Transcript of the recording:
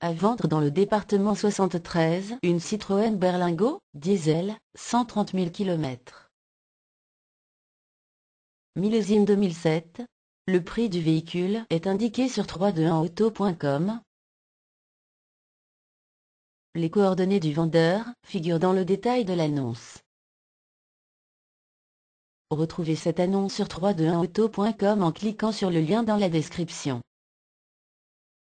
À vendre dans le département 73 une Citroën Berlingo, diesel, 130 000 km. Millésime 2007. Le prix du véhicule est indiqué sur 321auto.com. Les coordonnées du vendeur figurent dans le détail de l'annonce. Retrouvez cette annonce sur 321auto.com en cliquant sur le lien dans la description.